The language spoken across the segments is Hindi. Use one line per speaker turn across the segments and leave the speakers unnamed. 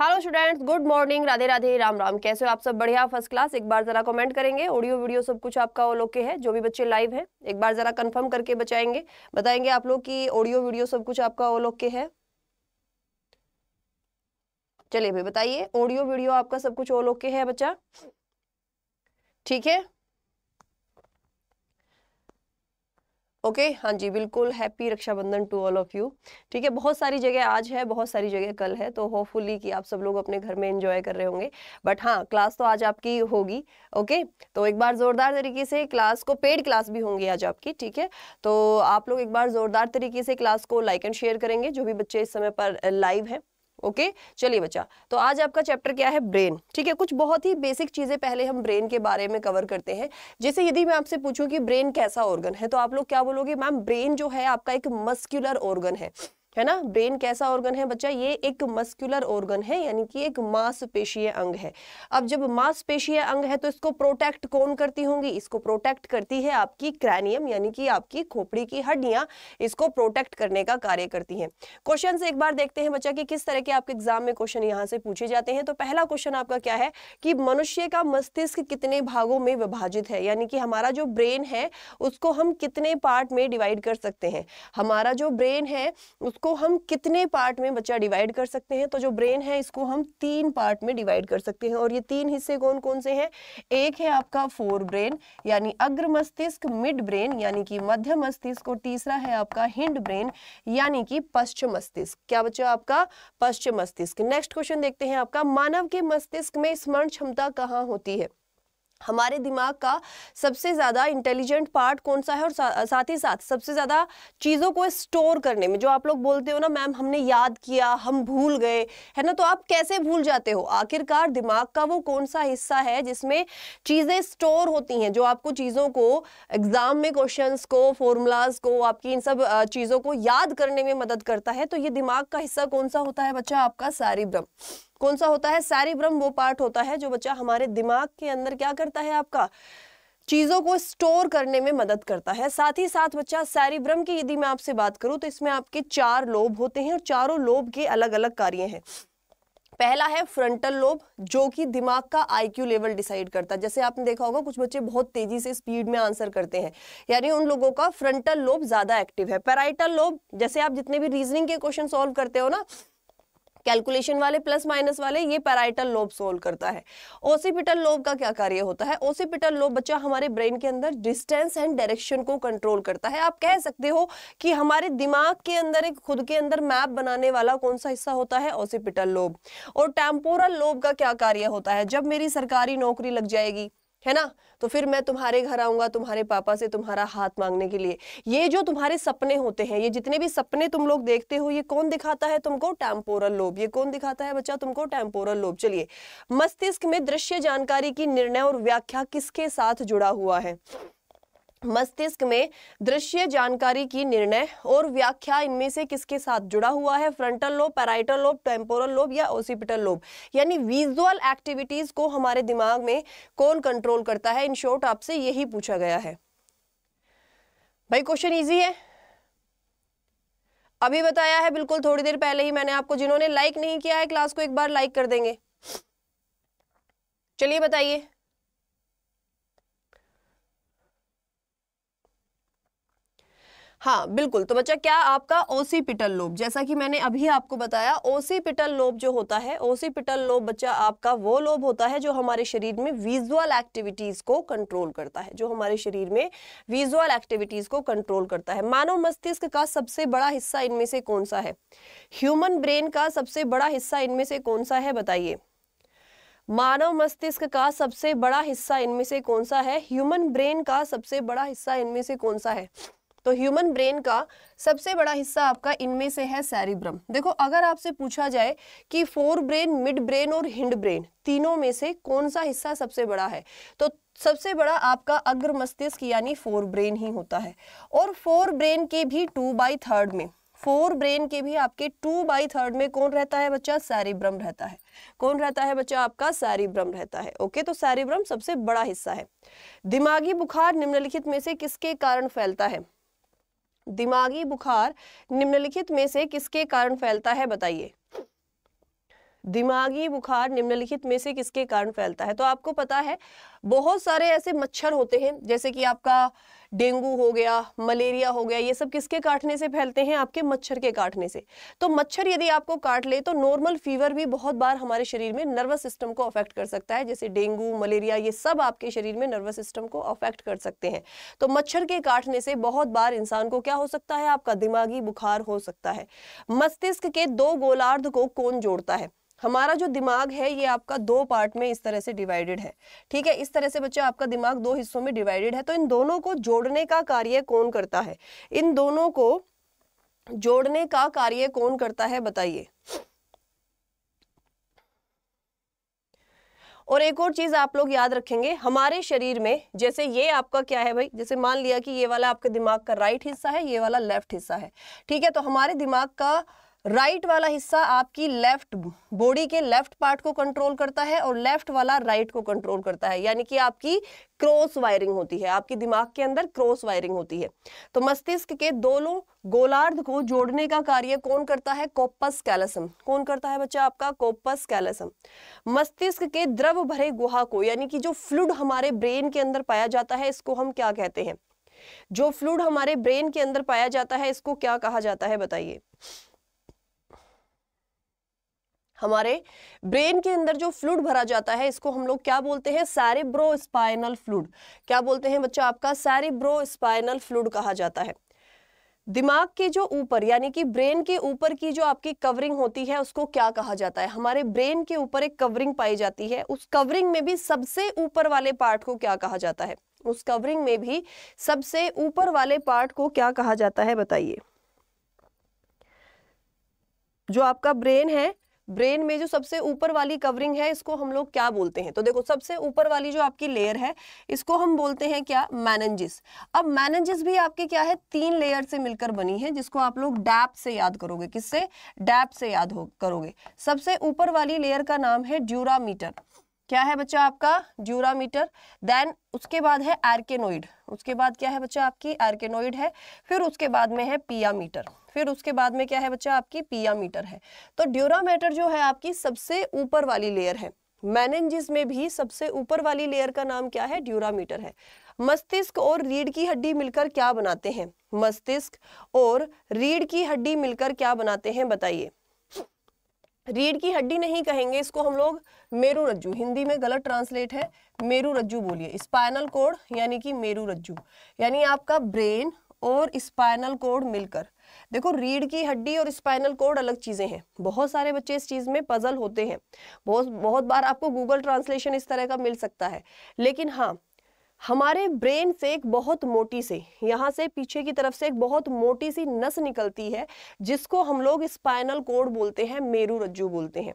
Hello students good morning Radhe Radhe Ram Ram कैसे हो आप सब बढ़िया फर्स्ट क्लास एक बार जरा कमेंट करेंगे ऑडियो वीडियो सब कुछ आपका वो लोके है जो भी बच्चे लाइव हैं एक बार जरा कंफर्म करके बचाएंगे बताएंगे आप लोग कि ऑडियो वीडियो सब कुछ आपका वो लोके है चलिए भाई बताइए ऑडियो वीडियो आपका सब कुछ वो लोके है बच्चा ठीक है ओके okay, हाँ जी बिल्कुल happy Rakshabandhan to all of you ठीक है बहुत सारी जगह आज है बहुत सारी जगह कल है तो होपफुली कि आप सब लोग अपने घर में एंजॉय कर रहे होंगे बट हाँ क्लास तो आज आपकी होगी ओके okay? तो एक बार ज़ोरदार तरीके से क्लास को पेड क्लास भी होंगी आज आपकी ठीक है तो आप लोग एक बार ज़ोरदार तरीके से क्लास को लाइक एंड शेयर करेंगे जो भी बच्चे इस समय पर लाइव हैं ओके चलिए बच्चा तो आज आपका चैप्टर क्या है ब्रेन ठीक है कुछ बहुत ही बेसिक चीज़ें पहले हम ब्रेन के बारे में कवर करते हैं जैसे यदि मैं आपसे पूछूं कि ब्रेन कैसा ऑर्गन है तो आप लोग क्या बोलोगे मैम ब्रेन जो है आपका एक मस्क्यूलर ऑर्गन है है ना ब्रेन कैसा ऑर्गन है बच्चा ये एक मस्कुलर ऑर्गन है यानी कि एक मांसपेशीय अंग है अब जब मांसपेशीय अंग है तो इसको प्रोटेक्ट कौन करती होंगी इसको प्रोटेक्ट करती है आपकी क्रैनियम यानी कि आपकी खोपड़ी की हड्डियां इसको प्रोटेक्ट करने का कार्य करती हैं क्वेश्चन एक बार देखते हैं बच्चा कि किस तरह के आपके एग्जाम में क्वेश्चन यहाँ से पूछे जाते हैं तो पहला क्वेश्चन आपका क्या है कि मनुष्य का मस्तिष्क कितने भागों में विभाजित है यानी कि हमारा जो ब्रेन है उसको हम कितने पार्ट में डिवाइड कर सकते हैं हमारा जो ब्रेन है उसको इसको हम कितने पार्ट में बच्चा डिवाइड कर सकते हैं तो जो ब्रेन है इसको हम तीन पार्ट में डिवाइड कर सकते हैं और ये तीन हिस्से कौन कौन से हैं एक है आपका फोर ब्रेन यानी अग्र मस्तिष्क मिड ब्रेन यानी कि मध्य मस्तिष्क और तीसरा है आपका हिंड ब्रेन यानी कि पश्चिम मस्तिष्क क्या बच्चा आपका पश्चिम मस्तिष्क नेक्स्ट क्वेश्चन देखते हैं आपका मानव के मस्तिष्क में स्मरण क्षमता कहाँ होती है हमारे दिमाग का सबसे ज़्यादा इंटेलिजेंट पार्ट कौन सा है और सा, साथ ही साथ सबसे ज़्यादा चीज़ों को स्टोर करने में जो आप लोग बोलते हो ना मैम हमने याद किया हम भूल गए है ना तो आप कैसे भूल जाते हो आखिरकार दिमाग का वो कौन सा हिस्सा है जिसमें चीज़ें स्टोर होती हैं जो आपको चीज़ों को एग्ज़ाम में क्वेश्चन को फॉर्मूलाज को आपकी इन सब चीज़ों को याद करने में मदद करता है तो ये दिमाग का हिस्सा कौन सा होता है बच्चा आपका सारी ब्रह्म कौन सा होता है सैरिब्रम वो पार्ट होता है जो बच्चा हमारे दिमाग के अंदर क्या करता है आपका चीज़ों को स्टोर करने में मदद करता है साथ ही साथ बच्चा सैरिब्रम की यदि मैं आपसे बात करूं तो इसमें आपके चार लोब होते हैं और चारों लोब के अलग अलग कार्य हैं पहला है फ्रंटल लोब जो कि दिमाग का आईक्यू लेवल डिसाइड करता है जैसे आपने देखा होगा कुछ बच्चे बहुत तेजी से स्पीड में आंसर करते हैं यानी उन लोगों का फ्रंटल लोब ज्यादा एक्टिव है पैराइटल लोब जैसे आप जितने भी रीजनिंग के क्वेश्चन सॉल्व करते हो ना कैलकुलेशन वाले प्लस माइनस वाले ये पैराइटल लोब सोल्व करता है ओसीपिटल लोब का क्या कार्य होता है ओसीपिटल लोब बच्चा हमारे ब्रेन के अंदर डिस्टेंस एंड डायरेक्शन को कंट्रोल करता है आप कह सकते हो कि हमारे दिमाग के अंदर एक खुद के अंदर मैप बनाने वाला कौन सा हिस्सा होता है ओसीपिटल लोब और टेम्पोरल लोब का क्या कार्य होता है जब मेरी सरकारी नौकरी लग जाएगी है ना तो फिर मैं तुम्हारे घर आऊंगा तुम्हारे पापा से तुम्हारा हाथ मांगने के लिए ये जो तुम्हारे सपने होते हैं ये जितने भी सपने तुम लोग देखते हो ये कौन दिखाता है तुमको टेम्पोरल लोब ये कौन दिखाता है बच्चा तुमको टेम्पोरल लोब चलिए मस्तिष्क में दृश्य जानकारी की निर्णय और व्याख्या किसके साथ जुड़ा हुआ है मस्तिष्क में दृश्य जानकारी की निर्णय और व्याख्या इनमें से किसके साथ जुड़ा हुआ है frontal lobe parietal lobe temporal lobe या ओसिपिटल लोब यानी विजुअल एक्टिविटीज को हमारे दिमाग में कौन कंट्रोल करता है इन शॉर्ट आपसे यही पूछा गया है भाई क्वेश्चन इजी है अभी बताया है बिल्कुल थोड़ी देर पहले ही मैंने आपको जिन्होंने लाइक नहीं किया है क्लास को एक बार लाइक कर देंगे चलिए बताइए हाँ बिल्कुल तो बच्चा क्या आपका ओसीपिटल लोब जैसा कि मैंने अभी आपको बताया ओसीपिटल लोब जो होता है ओसीपिटल लोब बच्चा आपका वो लोब होता है जो हमारे शरीर में विजुअल एक्टिविटीज को कंट्रोल करता है जो हमारे शरीर में विजुअल एक्टिविटीज को कंट्रोल करता है मानव मस्तिष्क का सबसे बड़ा हिस्सा इनमें से कौन सा है ह्यूमन ब्रेन का सबसे बड़ा हिस्सा इनमें से कौन सा है बताइए मानव मस्तिष्क का सबसे बड़ा हिस्सा इनमें से कौन सा है ह्यूमन ब्रेन का सबसे बड़ा हिस्सा इनमें से कौन सा है तो ह्यूमन ब्रेन का सबसे बड़ा हिस्सा आपका इनमें से है सैरिब्रम देखो अगर आपसे पूछा जाए कि फोर ब्रेन मिड ब्रेन और हिंड ब्रेन तीनों में से कौन सा हिस्सा सबसे बड़ा है तो सबसे बड़ा आपका अग्र मस्तिष्क यानी फोर ब्रेन ही होता है और फोर ब्रेन के भी टू बाई थर्ड में फोर ब्रेन के भी आपके टू बाई थर्ड में कौन रहता है बच्चा सैरिब्रम रहता है कौन रहता है बच्चा आपका सैरिब्रम रहता है ओके तो सैरिब्रम सबसे बड़ा हिस्सा है दिमागी बुखार निम्नलिखित में से किसके कारण फैलता है दिमागी बुखार निम्नलिखित में से किसके कारण फैलता है बताइए दिमागी बुखार निम्नलिखित में से किसके कारण फैलता है तो आपको पता है बहुत सारे ऐसे मच्छर होते हैं जैसे कि आपका डेंगू हो गया मलेरिया हो गया ये सब किसके काटने से फैलते हैं आपके मच्छर के काटने से तो मच्छर यदि आपको काट ले तो नॉर्मल फीवर भी बहुत बार हमारे शरीर में नर्वस सिस्टम को अफेक्ट कर सकता है जैसे डेंगू मलेरिया ये सब आपके शरीर में नर्वस सिस्टम को अफेक्ट कर सकते हैं तो मच्छर के काटने से बहुत बार इंसान को क्या हो सकता है आपका दिमागी बुखार हो सकता है मस्तिष्क के दो गोलार्ध को कौन जोड़ता है हमारा जो दिमाग है ये आपका दो पार्ट में इस तरह से डिवाइडेड है ठीक है इस तरह से बच्चा आपका दिमाग दो हिस्सों में डिवाइडेड है तो इन दोनों को जोड़ने का कार्य कौन करता है इन दोनों को जोड़ने का कार्य कौन करता है बताइए और एक और चीज आप लोग याद रखेंगे हमारे शरीर में जैसे ये आपका क्या है भाई जैसे मान लिया कि ये वाला आपके दिमाग का राइट हिस्सा है ये वाला लेफ्ट हिस्सा है ठीक है तो हमारे दिमाग का राइट वाला हिस्सा आपकी लेफ्ट बॉडी के लेफ्ट पार्ट को कंट्रोल करता है और लेफ्ट वाला राइट को कंट्रोल करता है यानी कि आपकी क्रॉस वायरिंग होती है आपके दिमाग के अंदर क्रॉस वायरिंग होती है तो मस्तिष्क के दोनों गोलार्ध को जोड़ने का कार्य कौन करता है कोपस कैलसम कौन करता है बच्चा आपका कोपस कैलसम मस्तिष्क के द्रव भरे गुहा को यानी कि जो फ्लूड हमारे ब्रेन के अंदर पाया जाता है इसको हम क्या कहते हैं जो फ्लूड हमारे ब्रेन के अंदर पाया जाता है इसको क्या कहा जाता है बताइए हमारे ब्रेन के अंदर जो फ्लूड भरा जाता है इसको हम लोग क्या बोलते हैं सैरिब्रो स्पाइनल फ्लूड क्या बोलते हैं बच्चा आपका सैरिब्रो स्पाइनल फ्लूड कहा जाता है दिमाग के जो ऊपर यानी कि ब्रेन के ऊपर की जो आपकी कवरिंग होती है उसको क्या कहा जाता है हमारे ब्रेन के ऊपर एक कवरिंग पाई जाती है उस कवरिंग में भी सबसे ऊपर वाले पार्ट को क्या कहा जाता है उस कवरिंग में भी सबसे ऊपर वाले पार्ट को क्या कहा जाता है बताइए जो आपका ब्रेन है ब्रेन में जो सबसे ऊपर वाली कवरिंग है इसको हम लोग क्या बोलते हैं तो देखो सबसे ऊपर वाली जो आपकी लेयर है इसको हम बोलते हैं क्या मैनजिस अब मैनजिस भी आपके क्या है तीन लेयर से मिलकर बनी है जिसको आप लोग डैप से याद करोगे किससे डैप से याद हो करोगे सबसे ऊपर वाली लेयर का नाम है ड्यूरामीटर क्या है बच्चा आपका ड्यूरामीटर देन उसके बाद है आर्केनोइड उसके बाद क्या है बच्चा आपकी आर्केनोइड है फिर उसके बाद में है पियामीटर फिर उसके बाद में क्या है बच्चा आपकी पियामीटर है तो ड्यूरामीटर जो है आपकी सबसे ऊपर वाली लेयर है मैनेंजिस में भी सबसे ऊपर वाली लेयर का नाम क्या है ड्यूरामीटर है मस्तिष्क और रीढ़ की हड्डी मिलकर क्या बनाते हैं मस्तिष्क और रीढ़ की हड्डी मिलकर क्या बनाते हैं बताइए रीढ़ की हड्डी नहीं कहेंगे इसको हम लोग मेरू रज्जू हिंदी में गलत ट्रांसलेट है मेरू रज्जू बोलिए स्पाइनल कोड यानी कि मेरू रज्जू यानी आपका ब्रेन और स्पाइनल कोड मिलकर देखो रीढ़ की हड्डी और स्पाइनल कोड अलग चीज़ें हैं बहुत सारे बच्चे इस चीज़ में पजल होते हैं बहुत बहुत बार आपको गूगल ट्रांसलेशन इस तरह का मिल सकता है लेकिन हाँ हमारे ब्रेन से एक बहुत मोटी से यहाँ से पीछे की तरफ से एक बहुत मोटी सी नस निकलती है जिसको हम लोग स्पाइनल कोड बोलते हैं मेरु रज्जु बोलते हैं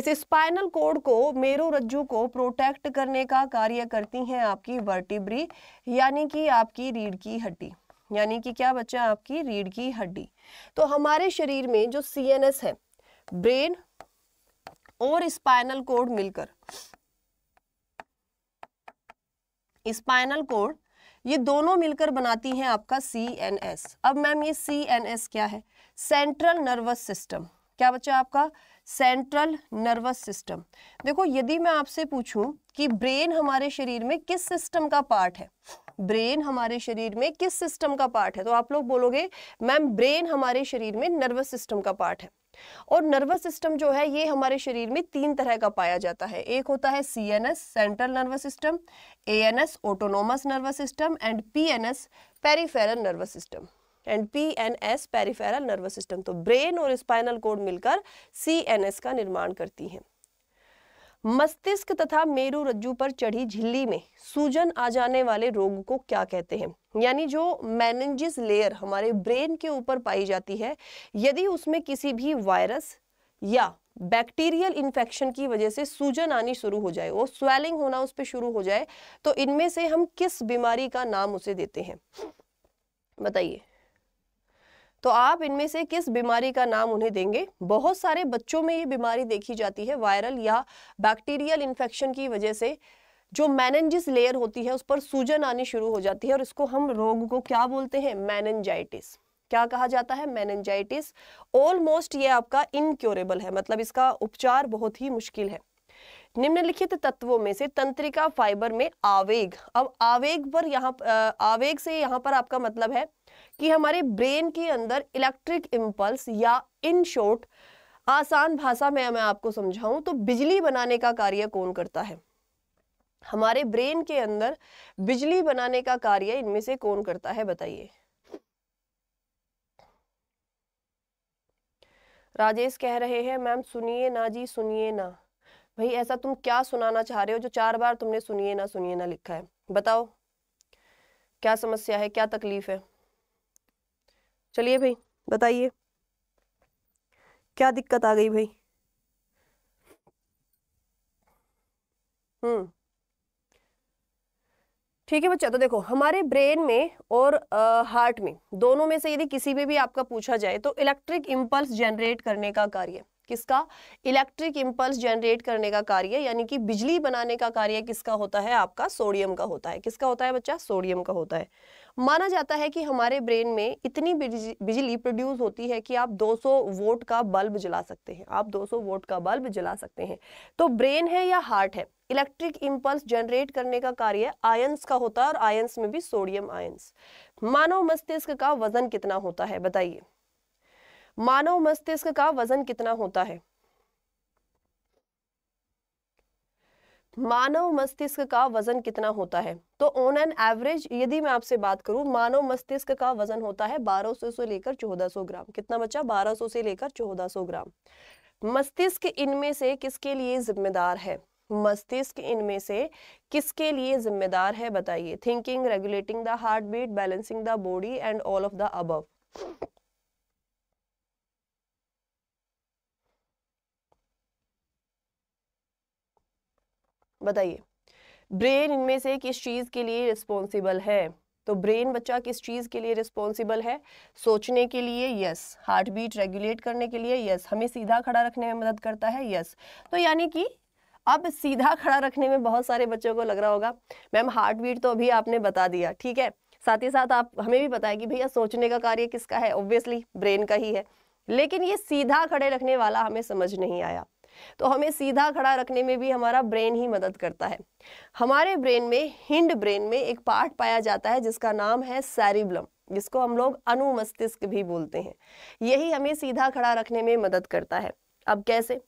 इस स्पाइनल कोड को मेरु रज्जु को प्रोटेक्ट करने का कार्य करती हैं आपकी वर्टिब्री यानी कि आपकी रीढ़ की हड्डी यानी कि क्या बच्चा आपकी रीढ़ की हड्डी तो हमारे शरीर में जो सी है ब्रेन और स्पाइनल कोड मिलकर स्पाइनल कोड ये दोनों मिलकर बनाती हैं आपका सी एन एस अब मैम ये सी एन एस क्या है सेंट्रल नर्वस सिस्टम क्या बच्चा आपका सेंट्रल नर्वस सिस्टम देखो यदि मैं आपसे पूछूं कि ब्रेन हमारे शरीर में किस सिस्टम का पार्ट है ब्रेन हमारे शरीर में किस सिस्टम का पार्ट है तो आप लोग बोलोगे मैम ब्रेन हमारे शरीर में नर्वस सिस्टम का पार्ट है और नर्वस सिस्टम जो है ये हमारे शरीर में तीन तरह का पाया जाता है एक होता है C N S central nervous system A N S autonomic nervous system and P N S peripheral nervous system and P N S peripheral nervous system तो ब्रेन और स्पाइनल कोड मिलकर सी एन एस का निर्माण करती हैं मस्तिष्क तथा मेरु रज्जू पर चढ़ी झिल्ली में सूजन आ जाने वाले रोग को क्या कहते हैं यानी जो मैनेजिस लेयर हमारे ब्रेन के ऊपर पाई जाती है यदि उसमें किसी भी वायरस या बैक्टीरियल इन्फेक्शन की वजह से सूजन आनी शुरू हो जाए वो स्वेलिंग होना उस पर शुरू हो जाए तो इनमें से हम किस बीमारी का नाम उसे देते हैं बताइए तो आप इनमें से किस बीमारी का नाम उन्हें देंगे बहुत सारे बच्चों में ये बीमारी देखी जाती है वायरल या बैक्टीरियल इन्फेक्शन की वजह से जो मैनजिस लेयर होती है उस पर सूजन आनी शुरू हो जाती है और इसको हम रोग को क्या बोलते हैं मैनजाइटिस क्या कहा जाता है मैनजाइटिस ऑलमोस्ट ये आपका इनक्योरेबल है मतलब इसका उपचार बहुत ही मुश्किल है निम्नलिखित तत्वों में से तंत्रिका फाइबर में आवेग अब आवेग पर यहाँ आवेग से यहाँ पर आपका मतलब है कि हमारे ब्रेन के अंदर इलेक्ट्रिक इम्पल्स या इन शॉर्ट आसान भाषा में मैं आपको समझाऊं तो बिजली बनाने का कार्य कौन करता है हमारे ब्रेन के अंदर बिजली बनाने का कार्य इनमें से कौन करता है बताइए राजेश कह रहे हैं मैम सुनिए ना जी सुनिए ना भाई ऐसा तुम क्या सुनाना चाह रहे हो जो चार बार तुमने सुनिए ना सुनिए ना लिखा है बताओ क्या समस्या है क्या तकलीफ है चलिए भाई बताइए क्या दिक्कत आ गई भाई हम्म ठीक है बच्चा तो देखो हमारे ब्रेन में और आ, हार्ट में दोनों में से यदि किसी में भी आपका पूछा जाए तो इलेक्ट्रिक इम्पल्स जनरेट करने का कार्य किसका इलेक्ट्रिक इम्पल्स जनरेट करने का कार्य यानी कि बिजली बनाने का कार्य किसका होता है आपका सोडियम का होता है किसका होता है बच्चा सोडियम का होता है माना जाता है कि हमारे ब्रेन में इतनी बिजली प्रोड्यूस होती है कि आप 200 वोट का बल्ब जला सकते हैं आप 200 वोट का बल्ब जला सकते हैं तो ब्रेन है या हार्ट है इलेक्ट्रिक इम्पल्स जनरेट करने का कार्य आयंस का होता है और आयंस में भी सोडियम आयंस मानव मस्तिष्क का वजन कितना होता है बताइए मानव मस्तिष्क का वजन कितना होता है मानव मस्तिष्क का वजन कितना होता है तो ऑन एन एवरेज यदि मैं आपसे बात करूं मानव मस्तिष्क का वजन होता है 1200 से लेकर 1400 ग्राम कितना बच्चा 1200 से लेकर 1400 ग्राम मस्तिष्क इनमें से किसके लिए जिम्मेदार है मस्तिष्क इनमें से किसके लिए जिम्मेदार है बताइए thinking regulating the heartbeat balancing the body and all of the above बताइए ब्रेन इनमें से किस चीज़ के लिए रिस्पॉन्सिबल है तो ब्रेन बच्चा किस चीज़ के लिए रिस्पॉन्सिबल है सोचने के लिए यस हार्ट बीट रेगुलेट करने के लिए यस हमें सीधा खड़ा रखने में मदद करता है यस तो यानी कि अब सीधा खड़ा रखने में बहुत सारे बच्चों को लग रहा होगा मैम हार्ट बीट तो अभी आपने बता दिया ठीक है साथ ही साथ आप हमें भी बताया कि भैया सोचने का कार्य किसका है ऑब्वियसली ब्रेन का ही है लेकिन ये सीधा खड़े रखने वाला हमें समझ नहीं आया तो हमें सीधा खड़ा रखने में भी हमारा ब्रेन ही मदद करता है हमारे ब्रेन में हिंड ब्रेन में एक पार्ट पाया जाता है जिसका नाम है सैरिब्लम जिसको हम लोग अनुमस्तिष्क भी बोलते हैं यही हमें सीधा खड़ा रखने में मदद करता है अब कैसे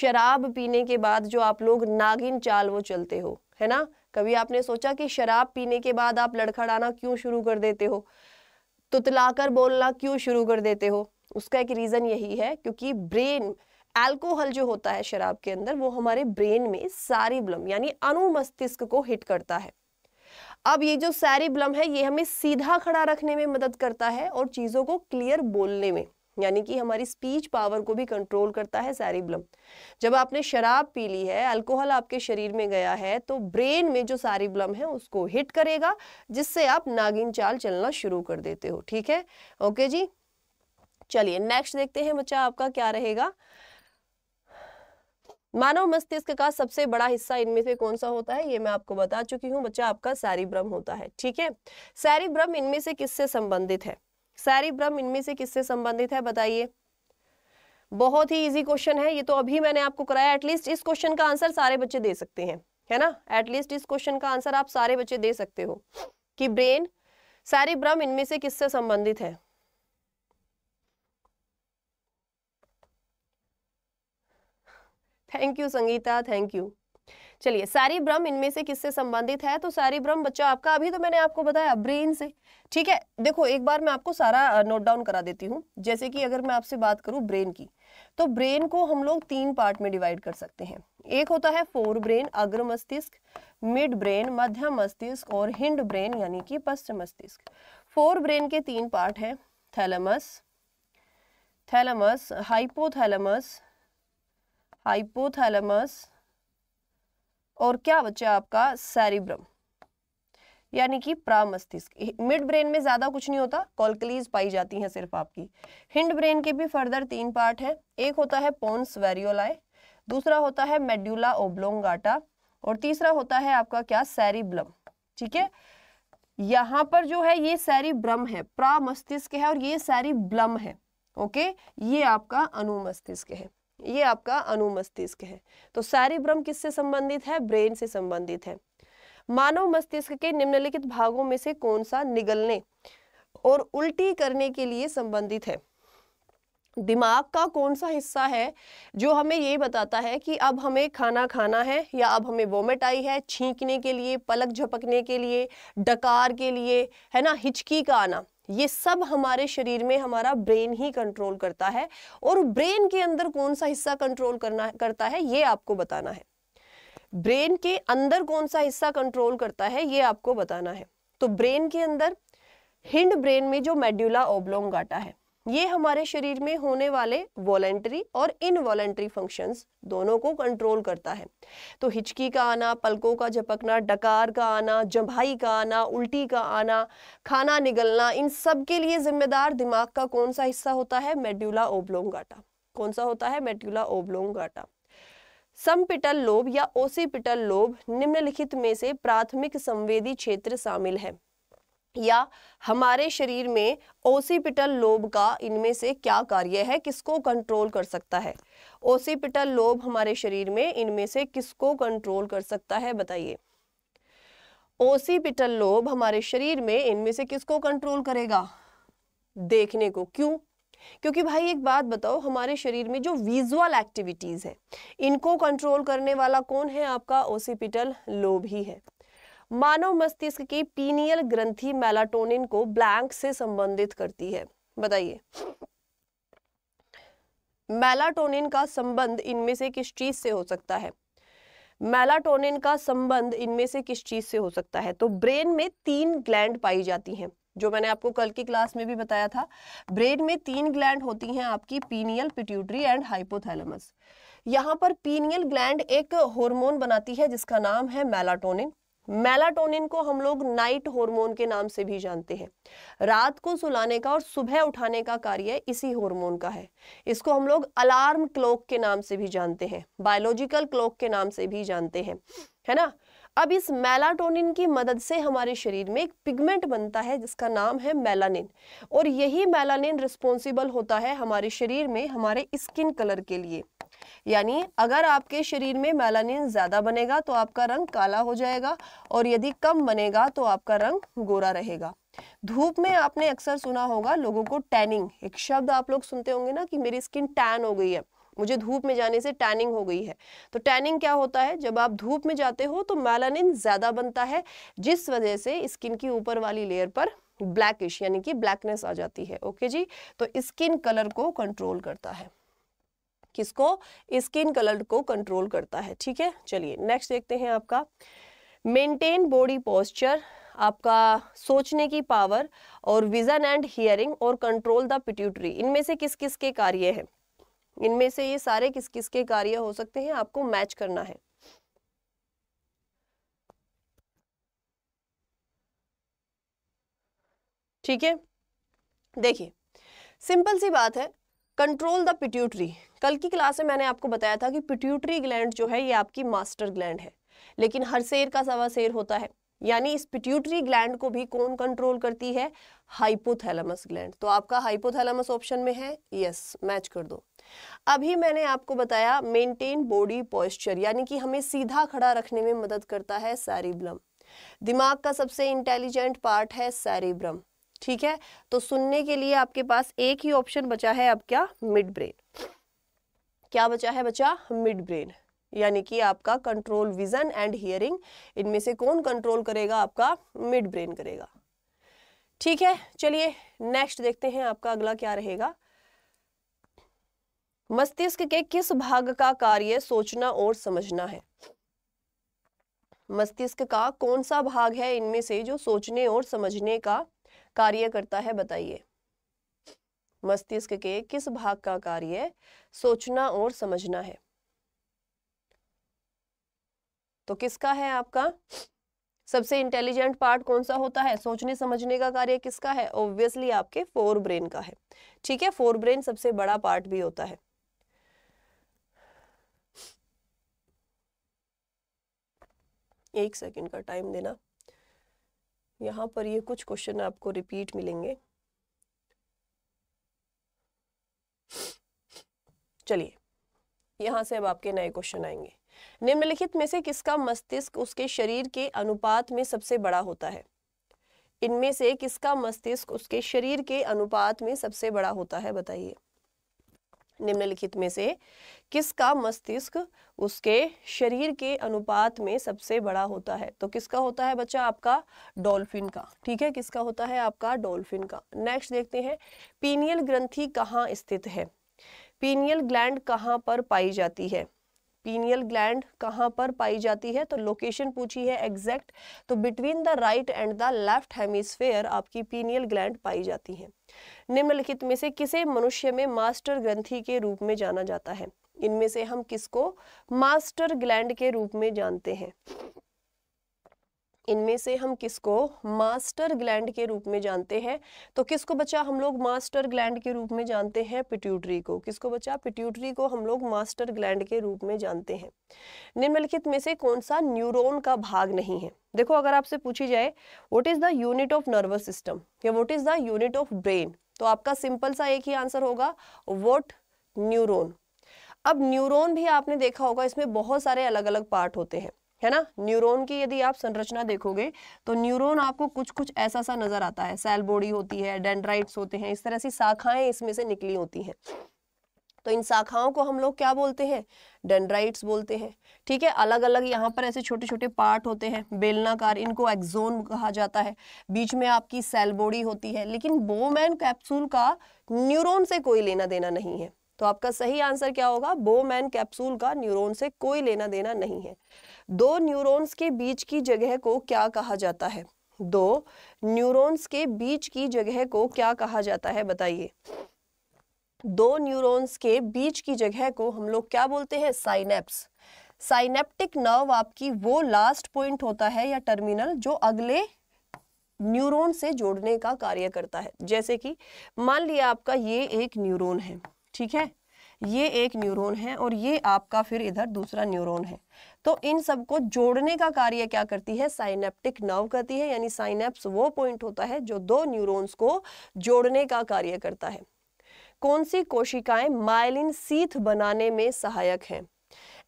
शराब पीने के बाद जो आप लोग नागिन चाल वो चलते हो है ना कभी आपने सोचा कि शराब पीने के बाद आप लड़खड़ाना क्यों शुरू कर देते हो तुतलाकर बोलना क्यों शुरू कर देते हो उसका एक रीज़न यही है क्योंकि ब्रेन अल्कोहल जो होता है शराब के अंदर वो हमारे ब्रेन में सारिब्लम यानी अनुमस्तिष्क को हिट करता है अब ये जो सैरिब्लम है ये हमें सीधा खड़ा रखने में मदद करता है और चीज़ों को क्लियर बोलने में यानी कि हमारी स्पीच पावर को भी कंट्रोल करता है सैरिब्लम जब आपने शराब पी ली है अल्कोहल आपके शरीर में गया है तो ब्रेन में जो सैरिब्लम है उसको हिट करेगा जिससे आप नागिन चाल चलना शुरू कर देते हो ठीक है ओके जी चलिए नेक्स्ट देखते हैं बच्चा आपका क्या रहेगा मानव मस्तिष्क का सबसे बड़ा हिस्सा इनमें से कौन सा होता है ये मैं आपको बता चुकी हूँ बच्चा आपका सैरिब्रम होता है ठीक है सैरिब्रम इनमें से किससे संबंधित है सैरिब्रम इनमें से किससे संबंधित है बताइए बहुत ही इजी क्वेश्चन है ये तो अभी मैंने आपको कराया एटलीस्ट इस क्वेश्चन का आंसर सारे बच्चे दे सकते हैं है ना एटलीस्ट इस क्वेश्चन का आंसर आप सारे बच्चे दे सकते हो कि ब्रेन सैरिब्रम इनमें से किससे संबंधित है thank you Sangeeta thank you चलिए सारी ब्रह्म इनमें से किससे संबंधित है तो सारी ब्रह्म बच्चों आपका अभी तो मैंने आपको बताया ब्रेन से ठीक है देखो एक बार मैं आपको सारा नोट डाउन करा देती हूँ जैसे कि अगर मैं आपसे बात करूँ ब्रेन की तो ब्रेन को हम लोग तीन पार्ट में डिवाइड कर सकते हैं एक होता है फोर ब्रेन अग्र मस्तिष्क मिड ब्रेन मध्यम मस्तिष्क और हिंड ब्रेन यानी कि पश्चिम मस्तिष्क फोर ब्रेन के तीन पार्ट है थैलमस थैलमस हाइपोथैलमस हाइपोथैलेमस और क्या बच्चा आपका सेरिब्रम यानी कि प्रामस्तिष्क मिड ब्रेन में ज़्यादा कुछ नहीं होता कॉलकलीज पाई जाती हैं सिर्फ आपकी हिंड ब्रेन के भी फर्दर तीन पार्ट हैं एक होता है पोन्स वेरियोलाय दूसरा होता है मेड्यूला ओब्लोंगाटा और तीसरा होता है आपका क्या सैरिब्लम ठीक है यहाँ पर जो है ये सैरिब्रम है प्रामस्तिष्क है और ये सैरिब्लम है ओके ये आपका अनुमस्तिष्क है ये आपका अनुमस्तिष्क है तो सारी भ्रम किससे संबंधित है ब्रेन से संबंधित है मानव मस्तिष्क के निम्नलिखित भागों में से कौन सा निगलने और उल्टी करने के लिए संबंधित है दिमाग का कौन सा हिस्सा है जो हमें ये बताता है कि अब हमें खाना खाना है या अब हमें वोमिट आई है छींकने के लिए पलक झपकने के लिए डकार के लिए है ना हिचकी का आना ये सब हमारे शरीर में हमारा ब्रेन ही कंट्रोल करता है और ब्रेन के अंदर कौन सा हिस्सा कंट्रोल करना करता है ये आपको बताना है ब्रेन के अंदर कौन सा हिस्सा कंट्रोल करता है ये आपको बताना है तो ब्रेन के अंदर हिंड ब्रेन में जो मेड्यूला ओब्लोंगाटा है ये हमारे शरीर में होने वाले वॉलेंट्री और इनवॉलेंट्री फंक्शंस दोनों को कंट्रोल करता है तो हिचकी का आना पलकों का झपकना डकार का आना जंभाई का आना उल्टी का आना खाना निगलना इन सब के लिए जिम्मेदार दिमाग का कौन सा हिस्सा होता है मेड्यूला ओब्लोंगाटा कौन सा होता है मेड्यूला ओब्लोंगाटा समपिटल लोब या ओसीपिटल लोब निम्नलिखित में से प्राथमिक संवेदी क्षेत्र शामिल है या हमारे शरीर में ओसीपिटल लोब का इनमें से क्या कार्य है किसको कंट्रोल कर सकता है ओसीपिटल लोब हमारे शरीर में इनमें से किसको कंट्रोल कर सकता है बताइए ओसीपिटल लोब हमारे शरीर में इनमें से किसको कंट्रोल करेगा देखने को क्यों क्योंकि भाई एक बात बताओ हमारे शरीर में जो विजुअल एक्टिविटीज़ है इनको कंट्रोल करने वाला कौन है आपका ओसीपिटल लोब ही है मानव मस्तिष्क की पीनियल ग्रंथि मेलाटोनिन को ब्लैंक से संबंधित करती है बताइए मेलाटोनिन का संबंध इनमें से किस चीज से हो सकता है मेलाटोनिन का संबंध इनमें से किस चीज से हो सकता है तो ब्रेन में तीन ग्लैंड पाई जाती हैं जो मैंने आपको कल की क्लास में भी बताया था ब्रेन में तीन ग्लैंड होती हैं आपकी पीनियल पिट्यूटरी एंड हाइपोथैलेमस यहाँ पर पीनियल ग्लैंड एक हार्मोन बनाती है जिसका नाम है मेलाटोनिन मेलाटोनिन को हम लोग नाइट हार्मोन के नाम से भी जानते हैं रात को सुलाने का और सुबह उठाने का कार्य इसी हार्मोन का है इसको हम लोग अलार्म क्लॉक के नाम से भी जानते हैं बायोलॉजिकल क्लॉक के नाम से भी जानते हैं है ना अब इस मेलाटोनिन की मदद से हमारे शरीर में एक पिगमेंट बनता है जिसका नाम है मेलानिन और यही मेलानिन रिस्पॉन्सिबल होता है हमारे शरीर में हमारे स्किन कलर के लिए यानी अगर आपके शरीर में मेलानिन ज़्यादा बनेगा तो आपका रंग काला हो जाएगा और यदि कम बनेगा तो आपका रंग गोरा रहेगा धूप में आपने अक्सर सुना होगा लोगों को टैनिंग एक शब्द आप लोग सुनते होंगे ना कि मेरी स्किन टैन हो गई है मुझे धूप में जाने से टैनिंग हो गई है तो टैनिंग क्या होता है जब आप धूप में जाते हो तो मेलानिन ज़्यादा बनता है जिस वजह से स्किन की ऊपर वाली लेयर पर ब्लैकिश यानी कि ब्लैकनेस आ जाती है ओके जी तो स्किन कलर को कंट्रोल करता है किसको स्किन कलर को कंट्रोल करता है ठीक है चलिए नेक्स्ट देखते हैं आपका मेंटेन बॉडी पोस्चर आपका सोचने की पावर और विजन एंड हियरिंग और कंट्रोल द पिट्यूटरी इनमें से किस किस के कार्य है इनमें से ये सारे किस किस के कार्य हो सकते हैं आपको मैच करना है ठीक है देखिए सिंपल सी बात है कंट्रोल द पिट्यूटरी कल की क्लास में मैंने आपको बताया था कि पिट्यूटरी ग्लैंड जो है ये आपकी मास्टर ग्लैंड है लेकिन हर शेर का सवा शेर होता है यानी इस पिट्यूटरी ग्लैंड को भी कौन कंट्रोल करती है हाइपोथैलेमस ग्लैंड तो आपका हाइपोथैलेमस ऑप्शन में है यस मैच कर दो अभी मैंने आपको बताया मेंटेन बॉडी पॉइस्चर यानी कि हमें सीधा खड़ा रखने में मदद करता है सैरिब्लम दिमाग का सबसे इंटेलिजेंट पार्ट है सैरिब्रम ठीक है तो सुनने के लिए आपके पास एक ही ऑप्शन बचा है अब क्या मिड ब्रेन क्या बचा है बचा मिड ब्रेन यानी कि आपका कंट्रोल विजन एंड हियरिंग इनमें से कौन कंट्रोल करेगा आपका मिड ब्रेन करेगा ठीक है चलिए नेक्स्ट देखते हैं आपका अगला क्या रहेगा मस्तिष्क के किस भाग का कार्य सोचना और समझना है मस्तिष्क का कौन सा भाग है इनमें से जो सोचने और समझने का कार्य करता है बताइए मस्तिष्क के किस भाग का कार्य सोचना और समझना है तो किसका है आपका सबसे इंटेलिजेंट पार्ट कौन सा होता है सोचने समझने का कार्य किसका है ऑब्वियसली आपके फोर ब्रेन का है ठीक है फोर ब्रेन सबसे बड़ा पार्ट भी होता है एक सेकंड का टाइम देना यहाँ पर ये कुछ क्वेश्चन आपको रिपीट मिलेंगे चलिए यहाँ से अब आपके नए क्वेश्चन आएंगे निम्नलिखित में से किसका मस्तिष्क उसके शरीर के अनुपात में सबसे बड़ा होता है इनमें से किसका मस्तिष्क उसके शरीर के अनुपात में सबसे बड़ा होता है बताइए निम्नलिखित में से किसका मस्तिष्क उसके शरीर के अनुपात में सबसे बड़ा होता है तो किसका होता है बच्चा आपका डॉल्फिन का ठीक है किसका होता है आपका डॉल्फिन का नेक्स्ट देखते हैं पीनियल ग्रंथी कहाँ स्थित है पीनियल ग्लैंड कहाँ पर पाई जाती है पीनियल ग्लैंड कहाँ पर पाई जाती है तो लोकेशन पूछी है एग्जैक्ट तो between the right and the left hemisphere आपकी पीनियल ग्लैंड पाई जाती है निम्नलिखित में से किसे मनुष्य में मास्टर ग्रंथी के रूप में जाना जाता है इनमें से हम किसको मास्टर ग्लैंड के रूप में जानते हैं इनमें से हम किसको मास्टर ग्लैंड के रूप में जानते हैं तो किसको बचा हम लोग मास्टर ग्लैंड के रूप में जानते हैं पिट्यूटरी को किसको बचा पिट्यूटरी को हम लोग मास्टर ग्लैंड के रूप में जानते हैं निम्नलिखित में से कौन सा न्यूरोन का भाग नहीं है देखो अगर आपसे पूछी जाए what is the unit of nervous system या what is the unit of brain तो आपका सिंपल सा एक ही आंसर होगा वट न्यूरोन अब न्यूरोन भी आपने देखा होगा इसमें बहुत सारे अलग अलग पार्ट होते हैं है ना न्यूरॉन की यदि आप संरचना देखोगे तो न्यूरॉन आपको कुछ कुछ ऐसा सा नजर आता है सेल बॉडी होती है डेंड्राइट्स होते हैं इस तरह से शाखाएं इसमें से निकली होती हैं तो इन शाखाओं को हम लोग क्या बोलते हैं डेंड्राइट्स बोलते हैं ठीक है अलग अलग यहाँ पर ऐसे छोटे छोटे पार्ट होते हैं बेलनाकार इनको एक्जोन कहा जाता है बीच में आपकी सेल बॉडी होती है लेकिन बोमैन कैप्सूल का न्यूरोन से कोई लेना देना नहीं है तो आपका सही आंसर क्या होगा बोमैन कैप्सूल का न्यूरोन से कोई लेना देना नहीं है दो न्यूरॉन्स के बीच की जगह को क्या कहा जाता है दो न्यूरॉन्स के बीच की जगह को क्या कहा जाता है बताइए दो न्यूरॉन्स के बीच की जगह को हम लोग क्या बोलते हैं साइनेप्स साइनेप्टिक नर्व आपकी वो लास्ट पॉइंट होता है या टर्मिनल जो अगले न्यूरॉन से जोड़ने का कार्य करता है जैसे कि मान लिया आपका ये एक न्यूरॉन है ठीक है ये एक न्यूरॉन है और ये आपका फिर इधर दूसरा न्यूरॉन है तो इन सबको जोड़ने का कार्य क्या करती है साइनेप्टिक नर्व करती है यानी साइनेप्स वो पॉइंट होता है जो दो न्यूरॉन्स को जोड़ने का कार्य करता है कौन सी कोशिकाएं माइलिन सीथ बनाने में सहायक हैं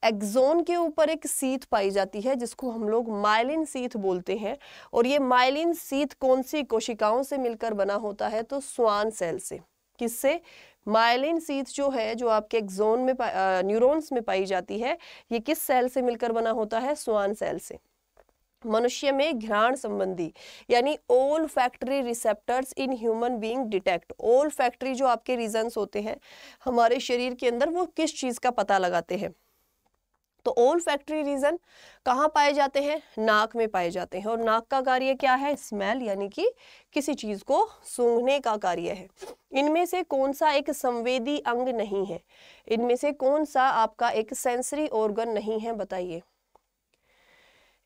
एक्सोन के ऊपर एक सीथ पाई जाती है जिसको हम लोग माइलिन सीथ बोलते हैं और ये माइलिन सीथ कौन सी कोशिकाओं से मिलकर बना होता है तो स्वान सेल से किससे मायलिन सीथ जो है जो आपके एक्जोन में न्यूरॉन्स में पाई जाती है ये किस सेल से मिलकर बना होता है स्वान सेल से मनुष्य में घ्राण संबंधी यानी olfactory receptors in human being detect olfactory जो आपके रीजन्स होते हैं हमारे शरीर के अंदर वो किस चीज़ का पता लगाते हैं तो ओल फैक्ट्री रीजन कहाँ पाए जाते हैं नाक में पाए जाते हैं और नाक का कार्य क्या है स्मेल यानी कि किसी चीज को सूंघने का कार्य है इनमें से कौन सा एक संवेदी अंग नहीं है इनमें से कौन सा आपका एक सेंसरी ऑर्गन नहीं है बताइए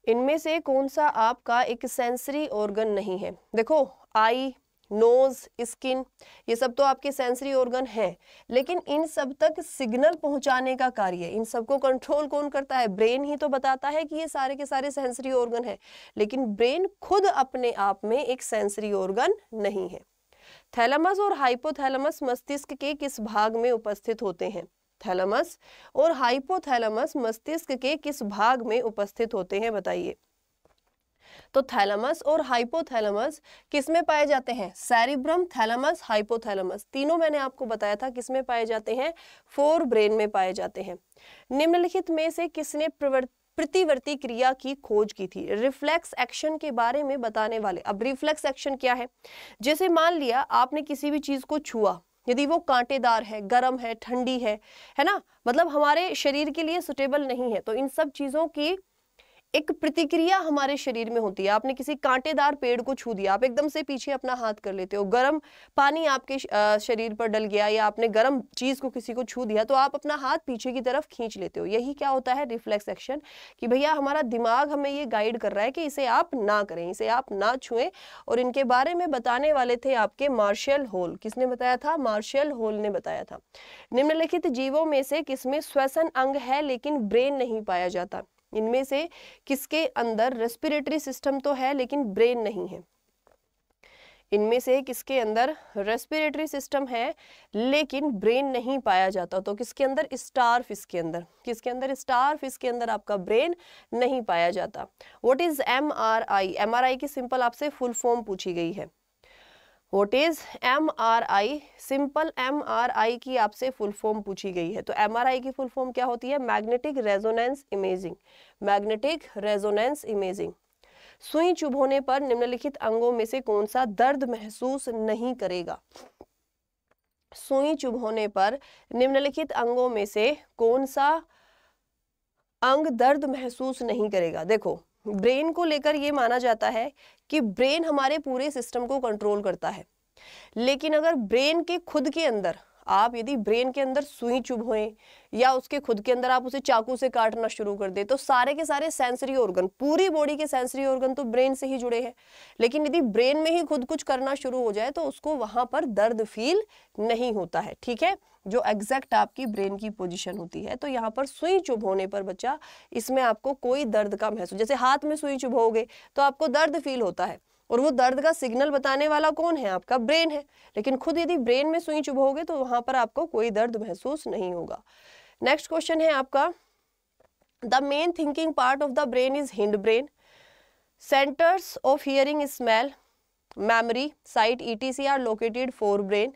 इनमें से कौन सा आपका एक सेंसरी ऑर्गन नहीं है देखो आई नोज स्किन ये सब तो आपके सेंसरी ऑर्गन हैं लेकिन इन सब तक सिग्नल पहुंचाने का कार्य इन सबको कंट्रोल कौन करता है ब्रेन ही तो बताता है कि ये सारे के सारे सेंसरी ऑर्गन है लेकिन ब्रेन खुद अपने आप में एक सेंसरी ऑर्गन नहीं है थैलमस और हाइपोथैलमस मस्तिष्क के किस भाग में उपस्थित होते हैं थैलमस और हाइपोथैलमस मस्तिष्क के किस भाग में उपस्थित होते हैं बताइए तो थैलमस और हाइपोथैलमस किसमें पाए जाते हैं सैरिब्रम थैलमस हाइपोथैलमस तीनों मैंने आपको बताया था किसमें पाए जाते हैं फोर ब्रेन में पाए जाते हैं निम्नलिखित में से किसने प्रवर्त प्रतिवर्ती क्रिया की खोज की थी रिफ्लेक्स एक्शन के बारे में बताने वाले अब रिफ्लेक्स एक्शन क्या है जैसे मान लिया आपने किसी भी चीज को छुआ यदि वो कांटेदार है गर्म है ठंडी है है ना मतलब हमारे शरीर के लिए सुटेबल नहीं है तो इन सब चीज़ों की एक प्रतिक्रिया हमारे शरीर में होती है आपने किसी कांटेदार पेड़ को छू दिया आप एकदम से पीछे अपना हाथ कर लेते हो गर्म पानी आपके शरीर पर डल गया या आपने गर्म चीज को किसी को छू दिया तो आप अपना हाथ पीछे की तरफ खींच लेते हो यही क्या होता है रिफ्लेक्स एक्शन कि भैया हमारा दिमाग हमें ये गाइड कर रहा है कि इसे आप ना करें इसे आप ना छुएं और इनके बारे में बताने वाले थे आपके मार्शल होल किसने बताया था मार्शल होल ने बताया था निम्नलिखित जीवों में से किसमें श्वसन अंग है लेकिन ब्रेन नहीं पाया जाता इनमें से किसके अंदर रेस्पिरेटरी सिस्टम तो है लेकिन ब्रेन नहीं है इनमें से किसके अंदर रेस्पिरेटरी सिस्टम है लेकिन ब्रेन नहीं पाया जाता तो किसके अंदर स्टार फिश के अंदर किसके अंदर स्टार फिश के अंदर आपका ब्रेन नहीं पाया जाता what is M R I M R I की सिंपल आपसे फुल फॉर्म पूछी गई है what is M R I simple M R I की आपसे फुल फॉर्म पूछी गई है तो एम आर आई की फुल फॉर्म क्या होती है magnetic resonance imaging magnetic resonance imaging सुई चुभोने पर निम्नलिखित अंगों में से कौन सा दर्द महसूस नहीं करेगा सुई चुभ होने पर निम्नलिखित अंगों में से कौन सा अंग दर्द महसूस नहीं करेगा देखो ब्रेन को लेकर ये माना जाता है कि ब्रेन हमारे पूरे सिस्टम को कंट्रोल करता है लेकिन अगर ब्रेन के खुद के अंदर आप यदि ब्रेन के अंदर सुई चुभोएं या उसके खुद के अंदर आप उसे चाकू से काटना शुरू कर दे तो सारे के सारे सेंसरी ऑर्गन पूरी बॉडी के सेंसरी ऑर्गन तो ब्रेन से ही जुड़े हैं लेकिन यदि ब्रेन में ही खुद कुछ करना शुरू हो जाए तो उसको वहां पर दर्द फील नहीं होता है ठीक है जो एग्जैक्ट आपकी ब्रेन की पोजीशन होती है तो यहाँ पर सुई चुभ होने पर बच्चा इसमें आपको कोई दर्द का महसूस जैसे हाथ में सुई चुभोगे तो आपको दर्द फील होता है और वो दर्द का सिग्नल बताने वाला कौन है आपका ब्रेन है लेकिन खुद यदि ब्रेन में सुई चुभोगे तो वहां पर आपको कोई दर्द महसूस नहीं होगा नेक्स्ट क्वेश्चन है आपका the main thinking part of the brain is hind brain centres of hearing smell memory sight etc are located fore brain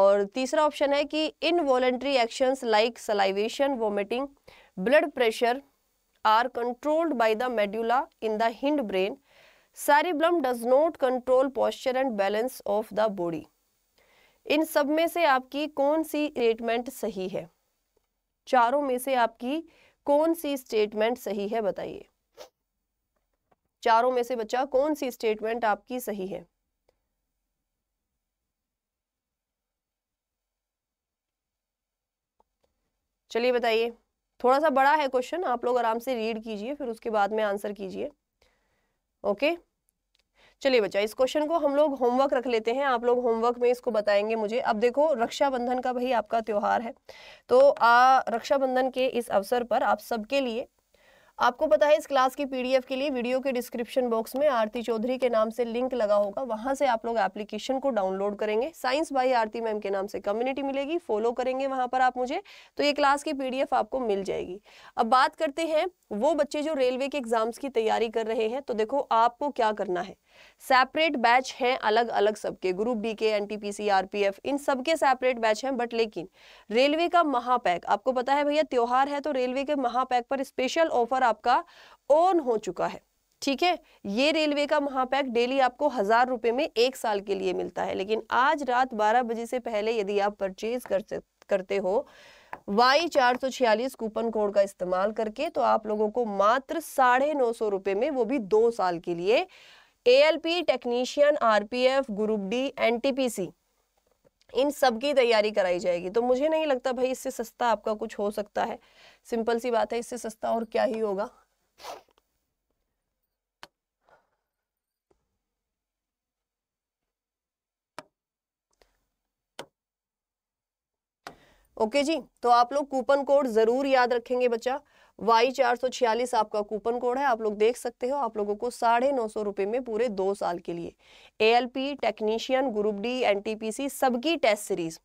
और तीसरा ऑप्शन है कि involuntary actions like salivation vomiting blood pressure are controlled by the medulla in the hind brain cerebellum does not control posture and balance of the body इन सब में से आपकी कौन सी स्टेटमेंट सही है चारों में से आपकी कौन सी स्टेटमेंट सही है बताइए चारों में से बच्चा कौन सी स्टेटमेंट आपकी सही है चलिए बताइए थोड़ा सा बड़ा है क्वेश्चन आप लोग आराम से रीड कीजिए फिर उसके बाद में आंसर कीजिए ओके चलिए बच्चा इस क्वेश्चन को हम लोग होमवर्क रख लेते हैं आप लोग होमवर्क में इसको बताएंगे मुझे अब देखो रक्षाबंधन का भाई आपका त्यौहार है तो आ रक्षाबंधन के इस अवसर पर आप सबके लिए आपको पता है इस क्लास की पीडीएफ के लिए वीडियो के डिस्क्रिप्शन बॉक्स में आरती चौधरी के नाम से लिंक लगा होगा वहां से आप लोग एप्लीकेशन को डाउनलोड करेंगे साइंस बाई आरती मैम के नाम से कम्युनिटी मिलेगी फॉलो करेंगे वहां पर आप मुझे तो ये क्लास की पीडीएफ आपको मिल जाएगी अब बात करते हैं वो बच्चे जो रेलवे के एग्जाम्स की तैयारी कर रहे हैं तो देखो आपको क्या करना है सेपरेट बैच हैं अलग अलग सबके ग्रुप डी के एन टी इन सबके सेपरेट बैच हैं बट लेकिन रेलवे का महापैक आपको पता है भैया त्योहार है तो रेलवे के महापैक पर स्पेशल ऑफर आपका ओन हो चुका है ठीक है ये रेलवे का महापैक डेली आपको हजार रुपए में एक साल के लिए मिलता है लेकिन आज रात 12 बजे से पहले यदि आप परचेज कर करते हो वाई चार सौ छियालीस कूपन कोड का इस्तेमाल करके तो आप लोगों को मात्र साढ़े नौ सौ रुपए में वो भी दो साल के लिए A L P technician RPF group D NTPC इन सब की तैयारी कराई जाएगी तो मुझे नहीं लगता भाई इससे सस्ता आपका कुछ हो सकता है सिंपल सी बात है इससे सस्ता और क्या ही होगा ओके जी तो आप लोग कूपन कोड जरूर याद रखेंगे बच्चा वाई चार सौ छियालीस आपका कूपन कोड है आप लोग देख सकते हो आप लोगों को साढ़े नौ सौ रुपए में पूरे दो साल के लिए ALP technician group D NTPC सबकी टेस्ट सीरीज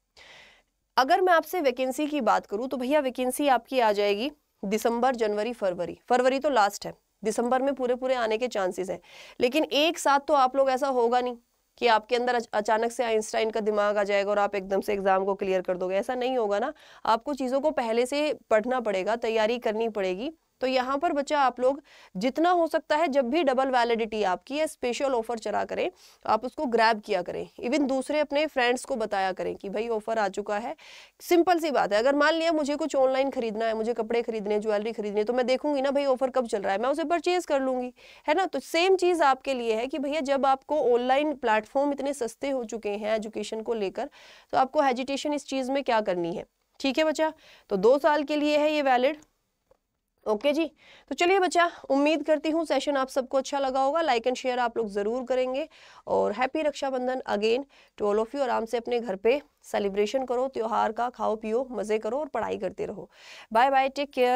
अगर मैं आपसे वैकेंसी की बात करूँ तो भैया वैकेंसी आपकी आ जाएगी दिसंबर जनवरी फरवरी फरवरी तो लास्ट है दिसंबर में पूरे पूरे आने के चांसेस हैं लेकिन एक साथ तो आप लोग ऐसा होगा नहीं कि आपके अंदर अचानक से आइंस्टाइन का दिमाग आ जाएगा और आप एकदम से एग्जाम को क्लियर कर दोगे ऐसा नहीं होगा ना आपको चीज़ों को पहले से पढ़ना पड़ेगा तैयारी करनी पड़ेगी तो यहाँ पर बच्चा आप लोग जितना हो सकता है जब भी डबल वैलिडिटी आपकी है स्पेशल ऑफर चला करें आप उसको ग्रैब किया करें इवन दूसरे अपने फ्रेंड्स को बताया करें कि भाई ऑफर आ चुका है सिंपल सी बात है अगर मान लिया मुझे कुछ ऑनलाइन खरीदना है मुझे कपड़े खरीदने ज्वेलरी खरीदने तो मैं देखूंगी ना भाई ऑफर कब चल रहा है मैं उसे परचेज कर लूंगी है ना तो सेम चीज आपके लिए है कि भैया जब आपको ऑनलाइन प्लेटफॉर्म इतने सस्ते हो चुके हैं एजुकेशन को लेकर तो आपको हेजिटेशन इस चीज में क्या करनी है ठीक है बच्चा तो दो साल के लिए है ये वैलिड ओके जी तो चलिए बच्चा उम्मीद करती हूँ सेशन आप सबको अच्छा लगा होगा लाइक एंड शेयर आप लोग ज़रूर करेंगे और happy Rakshabandhan again to all of you आराम से अपने घर पे सेलिब्रेशन करो त्यौहार का खाओ पियो मज़े करो और पढ़ाई करते रहो बाय बाय टेक केयर